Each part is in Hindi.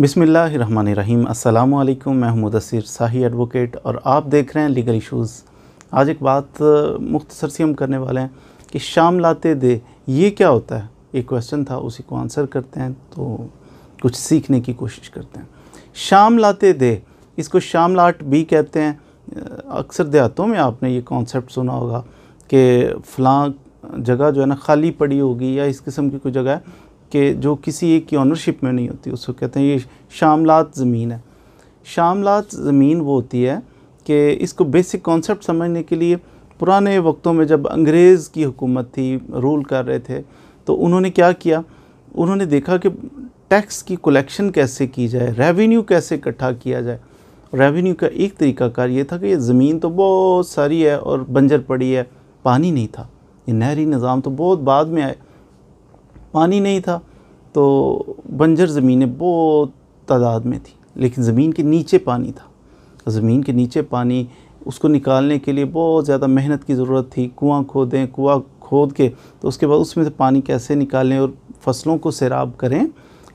बिसमीम् अल्लाम मैं मुदसर साही एडवोकेट और आप देख रहे हैं लीगल इशूज़ आज एक बात मुख्तसर से हम करने वाले हैं कि शाम लाते दे ये क्या होता है एक क्वेश्चन था उसी को आंसर करते हैं तो कुछ सीखने की कोशिश करते हैं शाम लाते दे इसको शाम लाट भी कहते हैं अक्सर देहातों में आपने ये कॉन्सेप्ट सुना होगा कि फ़लाँ जगह जो है ना खाली पड़ी होगी या इस किस्म की कोई जगह है कि जो किसी एक की ऑनरशिप में नहीं होती उसको कहते हैं ये शामलात ज़मीन है शामलात ज़मीन वो होती है कि इसको बेसिक कॉन्सेप्ट समझने के लिए पुराने वक्तों में जब अंग्रेज़ की हुकूमत थी रूल कर रहे थे तो उन्होंने क्या किया उन्होंने देखा कि टैक्स की कलेक्शन कैसे की जाए रेवेन्यू कैसे इकट्ठा किया जाए रेवेन्यू का एक तरीका कार ये था कि ये ज़मीन तो बहुत सारी है और बंजर पड़ी है पानी नहीं था ये नहरी निज़ाम तो बहुत बाद में आए पानी नहीं था तो बंजर ज़मीनें बहुत तादाद में थी लेकिन ज़मीन के नीचे पानी था ज़मीन के नीचे पानी उसको निकालने के लिए बहुत ज़्यादा मेहनत की ज़रूरत थी कुआं खोदें कुआं खोद के तो उसके बाद उसमें से पानी कैसे निकालें और फसलों को सैराब करें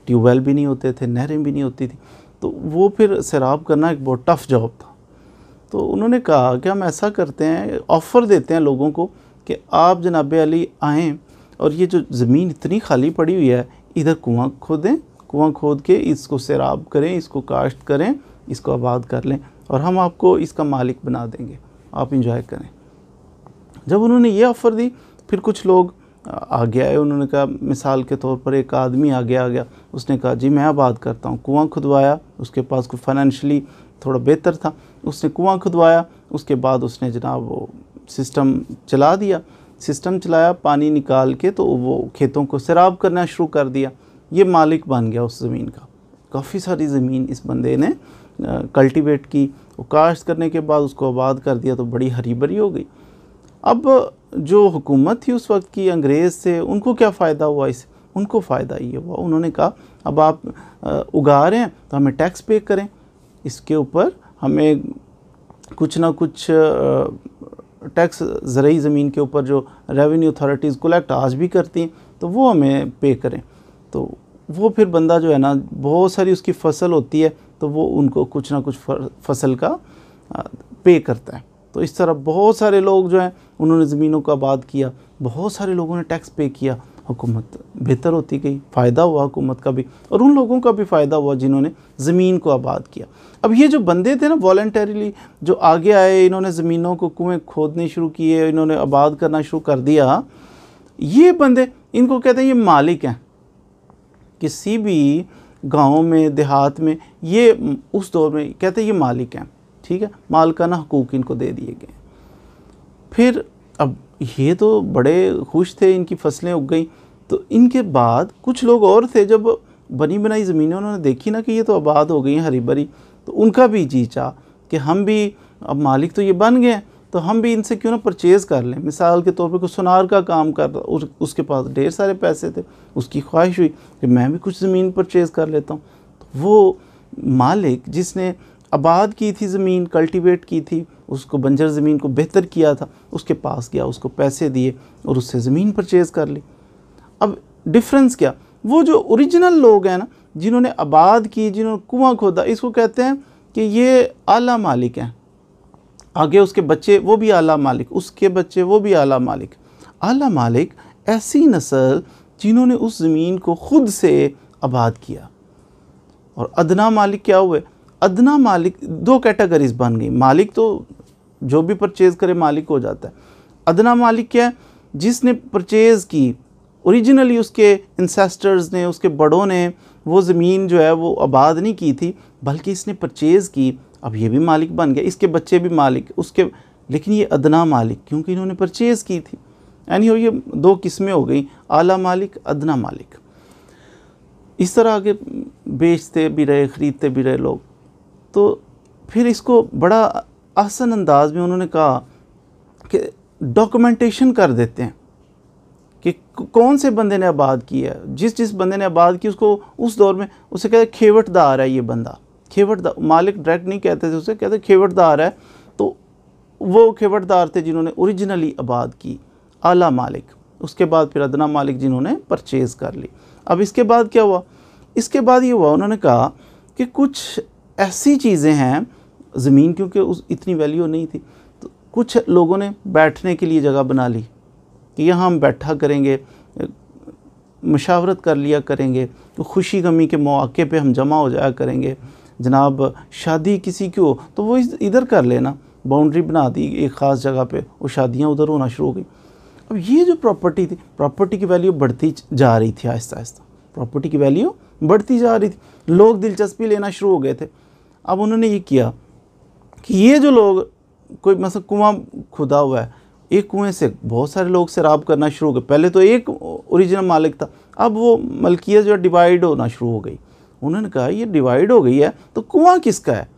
ट्यूबवेल भी नहीं होते थे नहरें भी नहीं होती थी तो वो फिर सैराब करना एक बहुत टफ़ जॉब था तो उन्होंने कहा कि हम ऐसा करते हैं ऑफ़र देते हैं लोगों को कि आप जनाब अली आएँ और ये जो ज़मीन इतनी खाली पड़ी हुई है इधर कुआं खोदें कुआं खोद के इसको सैराब करें इसको काश्त करें इसको आबाद कर लें और हम आपको इसका मालिक बना देंगे आप इंजॉय करें जब उन्होंने ये ऑफ़र दी फिर कुछ लोग आगे आए उन्होंने कहा मिसाल के तौर पर एक आदमी आगे आ गया उसने कहा जी मैं आबाद करता हूँ कुआं खुदवाया उसके पास कोई फाइनेंशली थोड़ा बेहतर था उसने कुआं खुदवाया उसके बाद उसने जनाब वो सिस्टम चला दिया सिस्टम चलाया पानी निकाल के तो वो खेतों को शराब करना शुरू कर दिया ये मालिक बन गया उस ज़मीन का काफ़ी सारी ज़मीन इस बंदे ने कल्टीवेट की काश्त करने के बाद उसको आबाद कर दिया तो बड़ी हरी भरी हो गई अब जो हुकूमत थी उस वक्त की अंग्रेज़ से उनको क्या फ़ायदा हुआ इस उनको फ़ायदा ये हुआ उन्होंने कहा अब आप उगा रहे हैं तो हमें टैक्स पे करें इसके ऊपर हमें कुछ ना कुछ टैक्स ज़रूरी ज़मीन के ऊपर जो रेवेन्यू अथॉरिटीज़ कलेक्ट आज भी करती हैं तो वो हमें पे करें तो वो फिर बंदा जो है ना बहुत सारी उसकी फसल होती है तो वो उनको कुछ ना कुछ फसल का पे करता है तो इस तरह बहुत सारे लोग जो हैं उन्होंने ज़मीनों को आबाद किया बहुत सारे लोगों ने टैक्स पे किया हुकूमत बेहतर होती गई फ़ायदा हुआ हुकूमत का भी और उन लोगों का भी फ़ायदा हुआ जिन्होंने ज़मीन को आबाद किया अब ये जो बंदे थे ना वॉल्टरीली जो आगे आए इन्होंने ज़मीनों को कुएँ खोदने शुरू किए इन्होंने आबाद करना शुरू कर दिया ये बंदे इनको कहते हैं ये मालिक हैं किसी भी गाँव में देहात में ये उस दौर में कहते हैं ये मालिक हैं ठीक है मालकाना हकूक इनको दे दिए गए फिर अब ये तो बड़े खुश थे इनकी फसलें उग गई तो इनके बाद कुछ लोग और थे जब बनी बनाई ज़मीनें उन्होंने देखी ना कि ये तो आबाद हो गई हैं हरी भरी तो उनका भी जी चाह कि हम भी अब मालिक तो ये बन गए तो हम भी इनसे क्यों ना परचेज़ कर लें मिसाल के तौर पर कोई सुनार का काम कर रहा उस, उसके पास ढेर सारे पैसे थे उसकी ख्वाहिश हुई कि मैं भी कुछ ज़मीन परचेज़ कर लेता हूँ तो वो मालिक जिसने आबाद की थी ज़मीन कल्टीवेट की थी उसको बंजर ज़मीन को बेहतर किया था उसके पास गया उसको पैसे दिए और उससे ज़मीन परचेज़ कर ली अब डिफरेंस क्या वो जो ओरिजिनल लोग हैं ना जिन्होंने आबाद की जिन्होंने कुआं खोदा इसको कहते हैं कि ये आला मालिक हैं आगे उसके बच्चे वो भी आला मालिक उसके बच्चे वो भी आला मालिक आला मालिक ऐसी नस्ल जिन्होंने उस ज़मीन को ख़ुद से आबाद किया और अदना मालिक क्या हुए अदना मालिक दो कैटेगरीज बन गई मालिक तो जो भी परचेज़ करे मालिक हो जाता है अदना मालिक क्या है जिसने परचेज़ की ओरिजिनली उसके इंसेस्टर्स ने उसके बड़ों ने वो ज़मीन जो है वो आबाद नहीं की थी बल्कि इसने परचेज़ की अब ये भी मालिक बन गया इसके बच्चे भी मालिक उसके लेकिन ये अदना मालिक क्योंकि इन्होंने परचेज़ की थी यानी ये दो किस्में हो गई आला मालिक अदना मालिक इस तरह आगे बेचते भी रहे ख़रीदते भी रहे लोग तो फिर इसको बड़ा आसन अंदाज में उन्होंने कहा कि डॉक्यूमेंटेशन कर देते हैं कि कौन से बंदे ने आबाद की है जिस जिस बंदे ने आबाद की उसको उस दौर में उसे कहते खेवटदार है ये बंदा खेवटदार मालिक डायरेक्ट नहीं कहते थे उसे कहते खेवटदार है तो वो खेवटदार थे जिन्होंने ओरिजिनली आबाद की आला मालिक उसके बाद फिर अदना मालिक जिन्होंने परचेज़ कर ली अब इसके बाद क्या हुआ इसके बाद ये हुआ उन्होंने कहा कि कुछ ऐसी चीज़ें हैं ज़मीन क्योंकि उस इतनी वैल्यू नहीं थी तो कुछ लोगों ने बैठने के लिए जगह बना ली कि यहाँ हम बैठा करेंगे मशावरत कर लिया करेंगे तो खुशी गमी के मौके पे हम जमा हो जाया करेंगे जनाब शादी किसी की हो तो वो इधर कर लेना बाउंड्री बना दी एक ख़ास जगह पे वो शादियाँ उधर होना शुरू हो गई अब ये जो प्रॉपर्टी थी प्रॉपर्टी की वैल्यू बढ़ती जा रही थी आहिस्ता आहिस्ता प्रॉपर्टी की वैल्यू बढ़ती जा रही थी लोग दिलचस्पी लेना शुरू हो गए थे अब उन्होंने ये किया कि ये जो लोग कोई मतलब कुआं खुदा हुआ है एक कुएं से बहुत सारे लोग शराब करना शुरू हो गए पहले तो एक ओरिजिनल मालिक था अब वो मलकियत जो है डिवाइड होना शुरू हो गई उन्होंने कहा ये डिवाइड हो गई है तो कुआं किसका है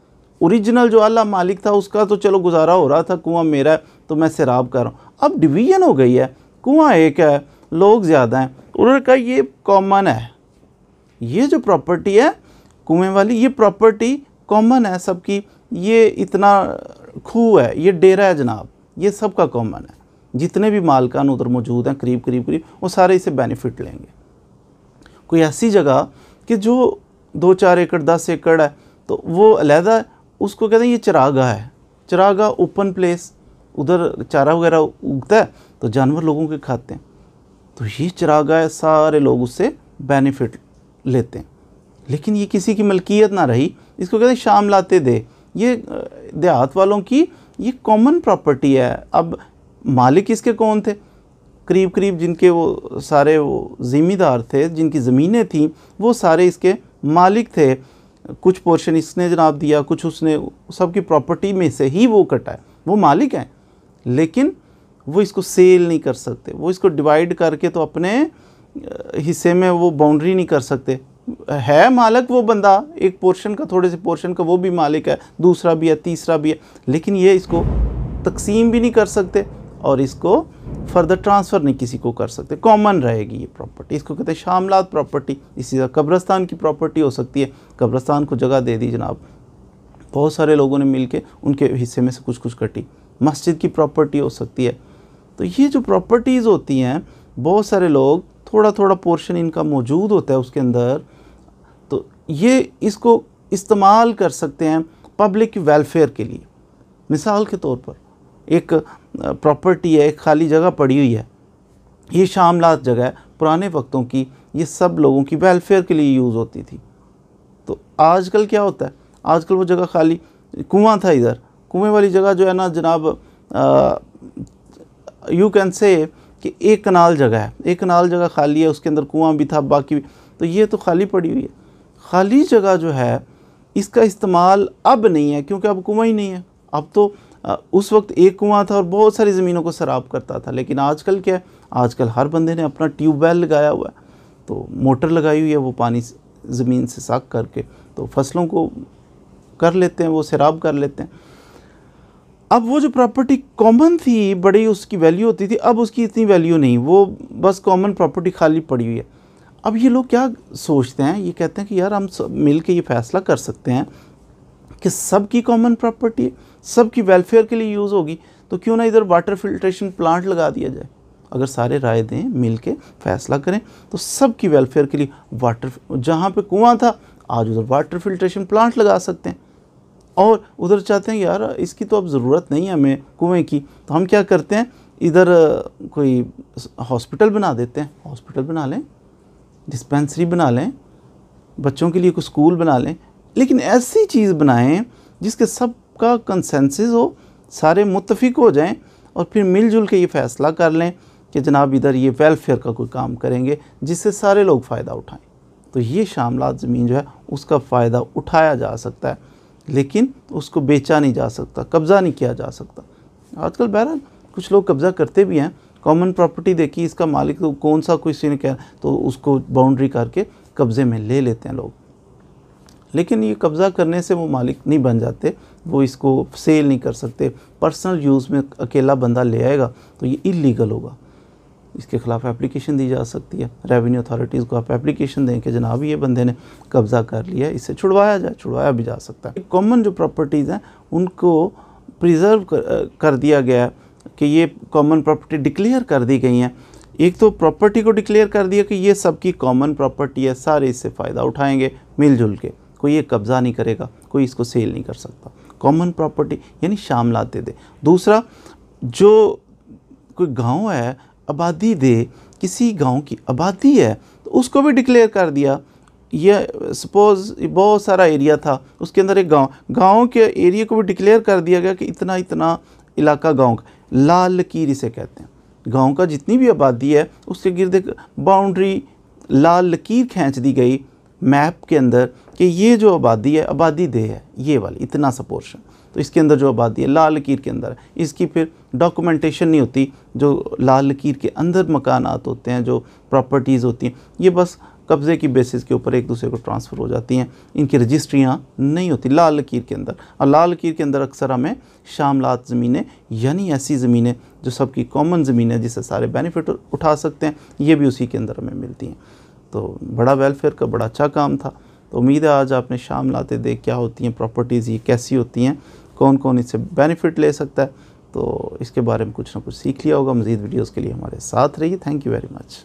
ओरिजिनल जो अल्लाह मालिक था उसका तो चलो गुजारा हो रहा था कुआं मेरा है तो मैं शराब कर रहा हूँ अब डिवीजन हो गई है कुआं एक है लोग ज़्यादा हैं उन्होंने कहा ये कॉमन है ये जो प्रॉपर्टी है कुएँ वाली ये प्रॉपर्टी कॉमन है सबकी ये इतना खूह है ये डेरा है जनाब ये सबका कॉमन है जितने भी मालकान उधर मौजूद हैं करीब करीब करीब वो सारे इसे बेनिफिट लेंगे कोई ऐसी जगह कि जो दो चार एकड़ दस एकड़ है तो वो अलहदा उसको कहते हैं ये चरागा है चरागा ओपन प्लेस उधर चारा वगैरह उगता है तो जानवर लोगों के खाते हैं तो ये है सारे लोग उससे बेनिफिट लेते हैं लेकिन ये किसी की मलकियत ना रही इसको कहते हैं शाम लाते दे ये देहात वालों की ये कॉमन प्रॉपर्टी है अब मालिक इसके कौन थे करीब करीब जिनके वो सारे वो ज़िम्मेदार थे जिनकी ज़मीनें थीं वो सारे इसके मालिक थे कुछ पोर्शन इसने जनाब दिया कुछ उसने सबकी प्रॉपर्टी में से ही वो कटा है वो मालिक हैं लेकिन वो इसको सेल नहीं कर सकते वो इसको डिवाइड करके तो अपने हिस्से में वो बाउंड्री नहीं कर सकते है मालिक वो बंदा एक पोर्शन का थोड़े से पोर्शन का वो भी मालिक है दूसरा भी है तीसरा भी है लेकिन ये इसको तकसीम भी नहीं कर सकते और इसको फर्दर ट्रांसफ़र नहीं किसी को कर सकते कॉमन रहेगी ये प्रॉपर्टी इसको कहते हैं शामलात प्रॉपर्टी इसी तरह कब्रस्तान की प्रॉपर्टी हो सकती है कब्रस्तान को जगह दे दी जनाब बहुत सारे लोगों ने के उनके हिस्से में से कुछ कुछ कटी मस्जिद की प्रॉपर्टी हो सकती है तो ये जो प्रॉपर्टीज़ होती हैं बहुत सारे लोग थोड़ा थोड़ा पोर्शन इनका मौजूद होता है उसके अंदर ये इसको इस्तेमाल कर सकते हैं पब्लिक वेलफेयर के लिए मिसाल के तौर पर एक प्रॉपर्टी है एक खाली जगह पड़ी हुई है ये शामलात जगह है पुराने वक्तों की ये सब लोगों की वेलफेयर के लिए यूज़ होती थी तो आजकल क्या होता है आजकल वो जगह खाली कुआं था इधर कुएँ वाली जगह जो है ना जनाब यू कैन से कि एक कनाल जगह है एक कनाल जगह खाली है उसके अंदर कुआं भी था बाकी भी तो ये तो खाली पड़ी हुई है खाली जगह जो है इसका इस्तेमाल अब नहीं है क्योंकि अब कुआं ही नहीं है अब तो उस वक्त एक कुआं था और बहुत सारी ज़मीनों को शराब करता था लेकिन आजकल क्या है आजकल हर बंदे ने अपना ट्यूबवेल लगाया हुआ है तो मोटर लगाई हुई है वो पानी ज़मीन से साक करके तो फसलों को कर लेते हैं वो शराब कर लेते हैं अब वो जो प्रॉपर्टी कॉमन थी बड़ी उसकी वैल्यू होती थी अब उसकी इतनी वैल्यू नहीं वो बस कॉमन प्रॉपर्टी खाली पड़ी हुई है अब ये लोग क्या सोचते हैं ये कहते हैं कि यार हम सब मिल के ये फैसला कर सकते हैं कि सबकी कॉमन प्रॉपर्टी सब सबकी वेलफेयर के लिए यूज़ होगी तो क्यों ना इधर वाटर फिल्ट्रेशन प्लांट लगा दिया जाए अगर सारे राय दें मिल के फैसला करें तो सबकी वेलफेयर के लिए वाटर जहाँ पे कुआं था आज उधर वाटर फिल्ट्रेशन प्लांट लगा सकते हैं और उधर चाहते हैं यार इसकी तो अब ज़रूरत नहीं है हमें कुएँ की तो हम क्या करते हैं इधर कोई हॉस्पिटल बना देते हैं हॉस्पिटल बना लें डिस्पेंसरी बना लें बच्चों के लिए कुछ स्कूल बना लें लेकिन ऐसी चीज़ बनाएं जिसके सबका कंसेंसस हो सारे मुतफिक हो जाएं और फिर मिलजुल के ये फ़ैसला कर लें कि जनाब इधर ये वेलफेयर का कोई काम करेंगे जिससे सारे लोग फ़ायदा उठाएं तो ये शामलात ज़मीन जो है उसका फ़ायदा उठाया जा सकता है लेकिन उसको बेचा नहीं जा सकता कब्ज़ा नहीं किया जा सकता आजकल बहरहाल कुछ लोग कब्ज़ा करते भी हैं कॉमन प्रॉपर्टी देखी इसका मालिक तो कौन सा कुछ ने कह तो उसको बाउंड्री करके कब्ज़े में ले लेते हैं लोग लेकिन ये कब्ज़ा करने से वो मालिक नहीं बन जाते वो इसको सेल नहीं कर सकते पर्सनल यूज़ में अकेला बंदा ले आएगा तो ये इलीगल होगा इसके खिलाफ एप्लीकेशन दी जा सकती है रेवेन्यू अथॉरिटीज़ को आप एप्लीकेशन दें कि जनाब ये बंदे ने कब्ज़ा कर लिया इसे छुड़वाया जाए छुड़वाया भी जा सकता है कॉमन जो प्रॉपर्टीज़ हैं उनको प्रिजर्व कर, कर दिया गया है कि ये कॉमन प्रॉपर्टी डिक्लेयर कर दी गई हैं एक तो प्रॉपर्टी को डिक्लेयर कर दिया कि ये सबकी कॉमन प्रॉपर्टी है सारे इससे फ़ायदा उठाएंगे मिलजुल के कोई ये कब्ज़ा नहीं करेगा कोई इसको सेल नहीं कर सकता कॉमन प्रॉपर्टी यानी शाम लाते दे दूसरा जो कोई गांव है आबादी दे किसी गांव की आबादी है तो उसको भी डिक्लेयर कर दिया ये सपोज़ बहुत सारा एरिया था उसके अंदर एक गांव गांव के एरिया को भी डिक्लेयर कर दिया गया कि इतना इतना इलाका गांव का लाल लकीर इसे कहते हैं गांव का जितनी भी आबादी है उसके गिरद बाउंड्री लाल लकीर खींच दी गई मैप के अंदर कि ये जो आबादी है आबादी दे है ये वाली इतना सा पोर्शन तो इसके अंदर जो आबादी है लाल लकीर के अंदर इसकी फिर डॉक्यूमेंटेशन नहीं होती जो लाल लकीर के अंदर मकान होते हैं जो प्रॉपर्टीज़ होती हैं ये बस कब्ज़े की बेसिस के ऊपर एक दूसरे को ट्रांसफ़र हो जाती हैं इनकी रजिस्ट्रियाँ नहीं होती लाल लकीर के अंदर और लाल लकीर के अंदर अक्सर हमें शामलात ज़मीनें यानी ऐसी ज़मीनें जो सबकी कॉमन ज़मीन है जिससे सारे बेनिफिट उठा सकते हैं ये भी उसी के अंदर हमें मिलती हैं तो बड़ा वेलफेयर का बड़ा अच्छा काम था तो उम्मीद है आज आपने शाम लाते देख क्या होती हैं प्रॉपर्टीज़ ये कैसी होती हैं कौन कौन इससे बेनिफिट ले सकता है तो इसके बारे में कुछ ना कुछ सीख लिया होगा मज़ीद वीडियोज़ के लिए हमारे साथ रहिए थैंक यू वेरी मच